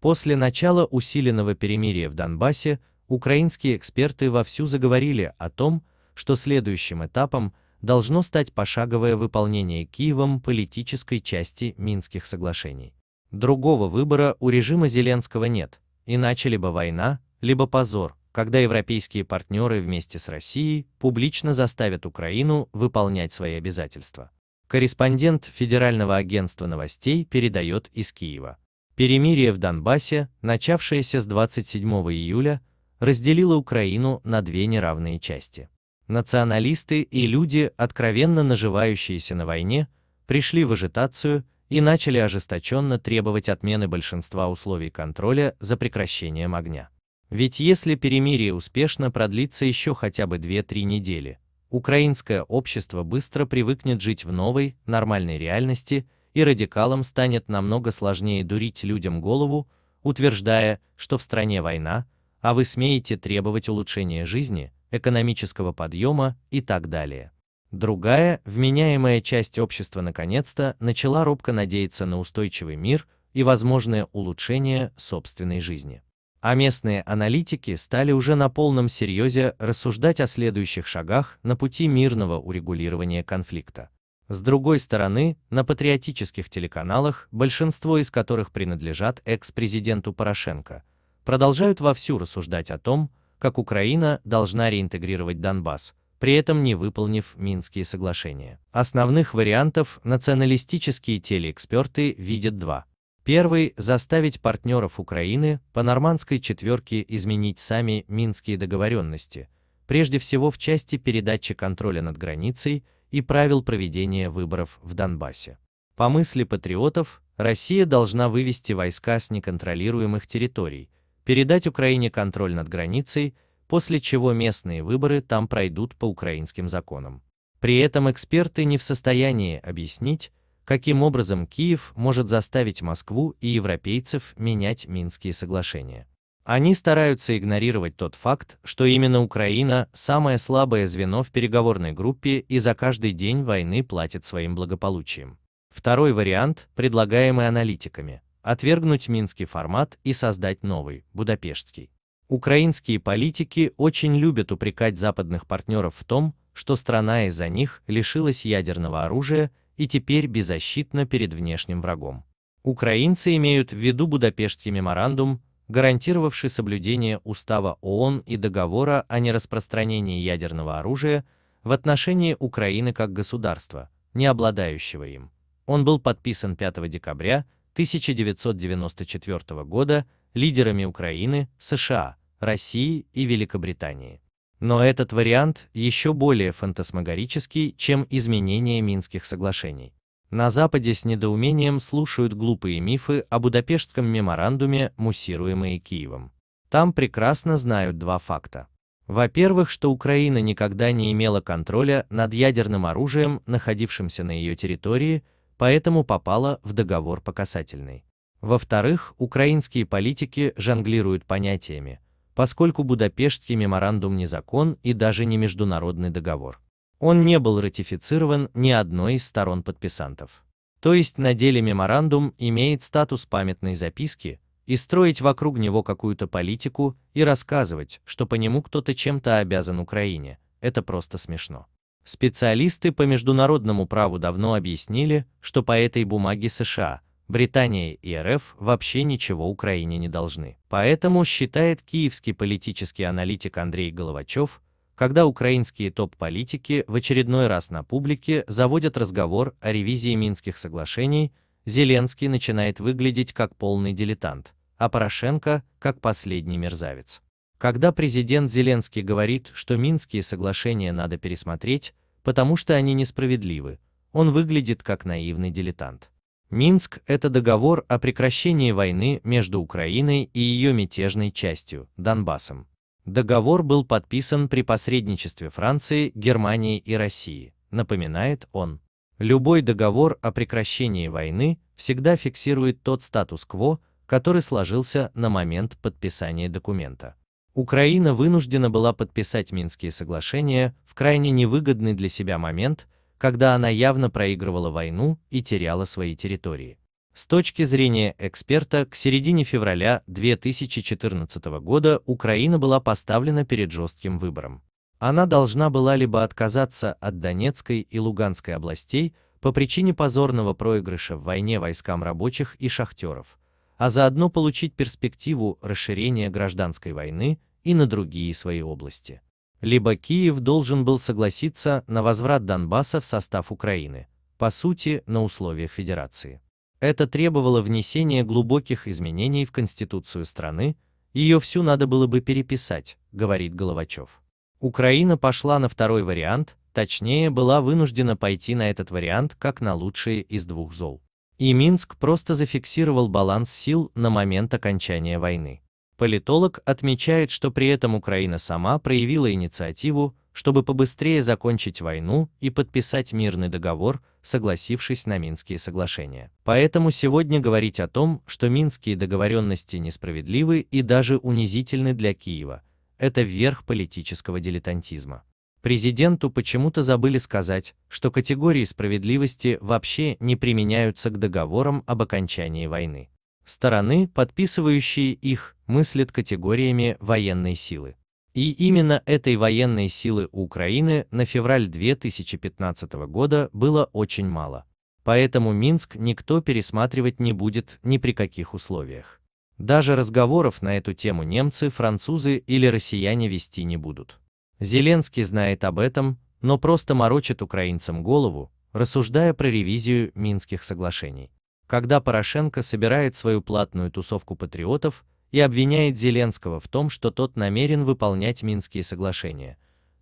После начала усиленного перемирия в Донбассе украинские эксперты вовсю заговорили о том, что следующим этапом должно стать пошаговое выполнение Киевом политической части Минских соглашений. Другого выбора у режима Зеленского нет, иначе либо война, либо позор, когда европейские партнеры вместе с Россией публично заставят Украину выполнять свои обязательства. Корреспондент Федерального агентства новостей передает из Киева. Перемирие в Донбассе, начавшееся с 27 июля, разделило Украину на две неравные части. Националисты и люди, откровенно наживающиеся на войне, пришли в ажитацию и начали ожесточенно требовать отмены большинства условий контроля за прекращением огня. Ведь если перемирие успешно продлится еще хотя бы 2-3 недели, украинское общество быстро привыкнет жить в новой, нормальной реальности и радикалам станет намного сложнее дурить людям голову, утверждая, что в стране война, а вы смеете требовать улучшения жизни, экономического подъема и так далее. Другая, вменяемая часть общества наконец-то начала робко надеяться на устойчивый мир и возможное улучшение собственной жизни. А местные аналитики стали уже на полном серьезе рассуждать о следующих шагах на пути мирного урегулирования конфликта. С другой стороны, на патриотических телеканалах, большинство из которых принадлежат экс-президенту Порошенко, продолжают вовсю рассуждать о том, как Украина должна реинтегрировать Донбасс, при этом не выполнив Минские соглашения. Основных вариантов националистические телеэксперты видят два. Первый – заставить партнеров Украины по нормандской четверке изменить сами Минские договоренности, прежде всего в части передачи контроля над границей – и правил проведения выборов в Донбассе. По мысли патриотов, Россия должна вывести войска с неконтролируемых территорий, передать Украине контроль над границей, после чего местные выборы там пройдут по украинским законам. При этом эксперты не в состоянии объяснить, каким образом Киев может заставить Москву и европейцев менять Минские соглашения. Они стараются игнорировать тот факт, что именно Украина – самое слабое звено в переговорной группе и за каждый день войны платит своим благополучием. Второй вариант, предлагаемый аналитиками – отвергнуть минский формат и создать новый, будапештский. Украинские политики очень любят упрекать западных партнеров в том, что страна из-за них лишилась ядерного оружия и теперь беззащитна перед внешним врагом. Украинцы имеют в виду Будапештский меморандум, гарантировавший соблюдение Устава ООН и договора о нераспространении ядерного оружия в отношении Украины как государства, не обладающего им. Он был подписан 5 декабря 1994 года лидерами Украины, США, России и Великобритании. Но этот вариант еще более фантасмагорический, чем изменение Минских соглашений. На Западе с недоумением слушают глупые мифы о Будапештском меморандуме, муссируемые Киевом. Там прекрасно знают два факта. Во-первых, что Украина никогда не имела контроля над ядерным оружием, находившимся на ее территории, поэтому попала в договор по касательной. Во-вторых, украинские политики жонглируют понятиями, поскольку Будапештский меморандум не закон и даже не международный договор он не был ратифицирован ни одной из сторон подписантов. То есть на деле меморандум имеет статус памятной записки, и строить вокруг него какую-то политику и рассказывать, что по нему кто-то чем-то обязан Украине, это просто смешно. Специалисты по международному праву давно объяснили, что по этой бумаге США, Британия и РФ вообще ничего Украине не должны. Поэтому считает киевский политический аналитик Андрей Головачев, когда украинские топ-политики в очередной раз на публике заводят разговор о ревизии Минских соглашений, Зеленский начинает выглядеть как полный дилетант, а Порошенко – как последний мерзавец. Когда президент Зеленский говорит, что Минские соглашения надо пересмотреть, потому что они несправедливы, он выглядит как наивный дилетант. Минск – это договор о прекращении войны между Украиной и ее мятежной частью, Донбассом. Договор был подписан при посредничестве Франции, Германии и России, напоминает он. Любой договор о прекращении войны всегда фиксирует тот статус-кво, который сложился на момент подписания документа. Украина вынуждена была подписать Минские соглашения в крайне невыгодный для себя момент, когда она явно проигрывала войну и теряла свои территории. С точки зрения эксперта, к середине февраля 2014 года Украина была поставлена перед жестким выбором. Она должна была либо отказаться от Донецкой и Луганской областей по причине позорного проигрыша в войне войскам рабочих и шахтеров, а заодно получить перспективу расширения гражданской войны и на другие свои области. Либо Киев должен был согласиться на возврат Донбасса в состав Украины, по сути, на условиях Федерации. Это требовало внесения глубоких изменений в Конституцию страны, ее всю надо было бы переписать, говорит Головачев. Украина пошла на второй вариант, точнее была вынуждена пойти на этот вариант как на лучшие из двух зол. И Минск просто зафиксировал баланс сил на момент окончания войны. Политолог отмечает, что при этом Украина сама проявила инициативу, чтобы побыстрее закончить войну и подписать мирный договор, согласившись на Минские соглашения. Поэтому сегодня говорить о том, что Минские договоренности несправедливы и даже унизительны для Киева, это верх политического дилетантизма. Президенту почему-то забыли сказать, что категории справедливости вообще не применяются к договорам об окончании войны. Стороны, подписывающие их, мыслят категориями военной силы. И именно этой военной силы у Украины на февраль 2015 года было очень мало. Поэтому Минск никто пересматривать не будет ни при каких условиях. Даже разговоров на эту тему немцы, французы или россияне вести не будут. Зеленский знает об этом, но просто морочит украинцам голову, рассуждая про ревизию Минских соглашений. Когда Порошенко собирает свою платную тусовку патриотов, и обвиняет Зеленского в том, что тот намерен выполнять Минские соглашения,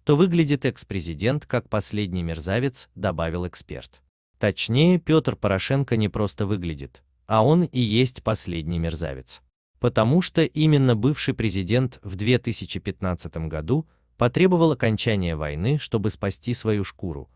то выглядит экс-президент как последний мерзавец, добавил эксперт. Точнее, Петр Порошенко не просто выглядит, а он и есть последний мерзавец. Потому что именно бывший президент в 2015 году потребовал окончания войны, чтобы спасти свою шкуру,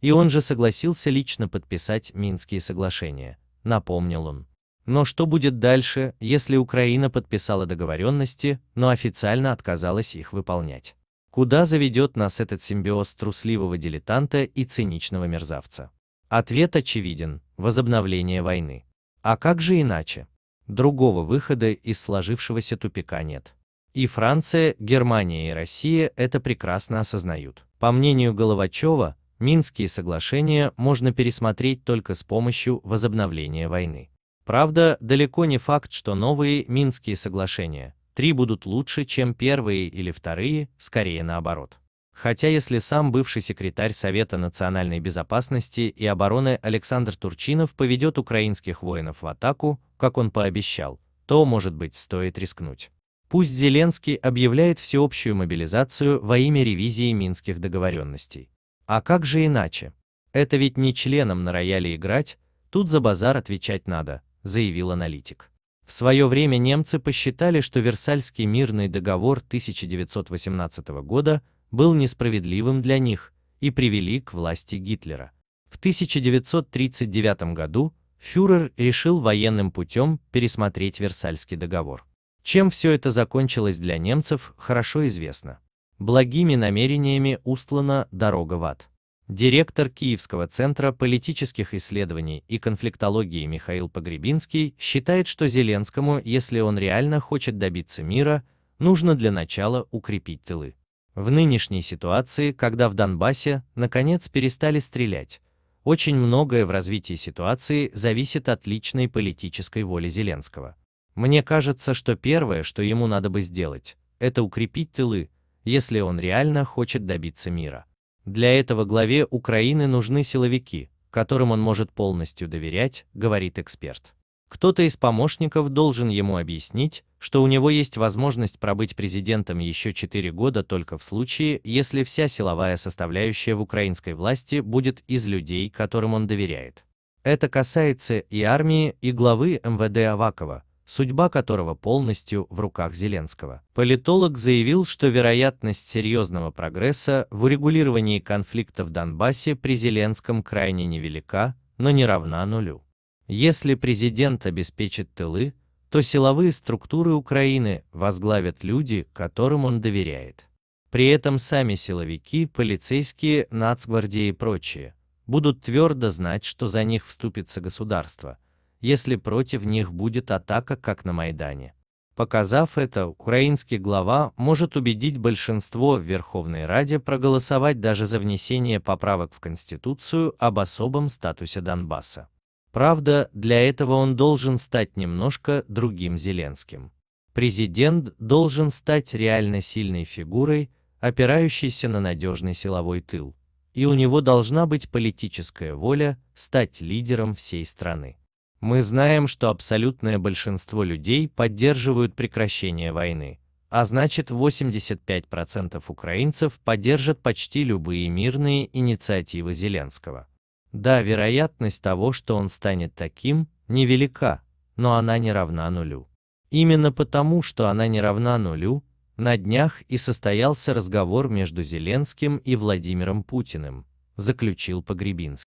и он же согласился лично подписать Минские соглашения, напомнил он. Но что будет дальше, если Украина подписала договоренности, но официально отказалась их выполнять? Куда заведет нас этот симбиоз трусливого дилетанта и циничного мерзавца? Ответ очевиден – возобновление войны. А как же иначе? Другого выхода из сложившегося тупика нет. И Франция, Германия и Россия это прекрасно осознают. По мнению Головачева, Минские соглашения можно пересмотреть только с помощью возобновления войны. Правда, далеко не факт, что новые Минские соглашения, три будут лучше, чем первые или вторые, скорее наоборот. Хотя если сам бывший секретарь Совета национальной безопасности и обороны Александр Турчинов поведет украинских воинов в атаку, как он пообещал, то, может быть, стоит рискнуть. Пусть Зеленский объявляет всеобщую мобилизацию во имя ревизии минских договоренностей. А как же иначе? Это ведь не членам на рояле играть, тут за базар отвечать надо, заявил аналитик. В свое время немцы посчитали, что Версальский мирный договор 1918 года был несправедливым для них и привели к власти Гитлера. В 1939 году фюрер решил военным путем пересмотреть Версальский договор. Чем все это закончилось для немцев, хорошо известно. Благими намерениями устлана дорога в ад. Директор Киевского центра политических исследований и конфликтологии Михаил Погребинский считает, что Зеленскому, если он реально хочет добиться мира, нужно для начала укрепить тылы. В нынешней ситуации, когда в Донбассе, наконец, перестали стрелять, очень многое в развитии ситуации зависит от личной политической воли Зеленского. Мне кажется, что первое, что ему надо бы сделать, это укрепить тылы, если он реально хочет добиться мира. Для этого главе Украины нужны силовики, которым он может полностью доверять, говорит эксперт. Кто-то из помощников должен ему объяснить, что у него есть возможность пробыть президентом еще 4 года только в случае, если вся силовая составляющая в украинской власти будет из людей, которым он доверяет. Это касается и армии, и главы МВД Авакова, судьба которого полностью в руках Зеленского. Политолог заявил, что вероятность серьезного прогресса в урегулировании конфликта в Донбассе при Зеленском крайне невелика, но не равна нулю. Если президент обеспечит тылы, то силовые структуры Украины возглавят люди, которым он доверяет. При этом сами силовики, полицейские, нацгвардии и прочие будут твердо знать, что за них вступится государство, если против них будет атака, как на Майдане. Показав это, украинский глава может убедить большинство в Верховной Раде проголосовать даже за внесение поправок в Конституцию об особом статусе Донбасса. Правда, для этого он должен стать немножко другим Зеленским. Президент должен стать реально сильной фигурой, опирающейся на надежный силовой тыл, и у него должна быть политическая воля стать лидером всей страны. Мы знаем, что абсолютное большинство людей поддерживают прекращение войны, а значит 85% украинцев поддержат почти любые мирные инициативы Зеленского. Да, вероятность того, что он станет таким, невелика, но она не равна нулю. Именно потому, что она не равна нулю, на днях и состоялся разговор между Зеленским и Владимиром Путиным, заключил Погребинский.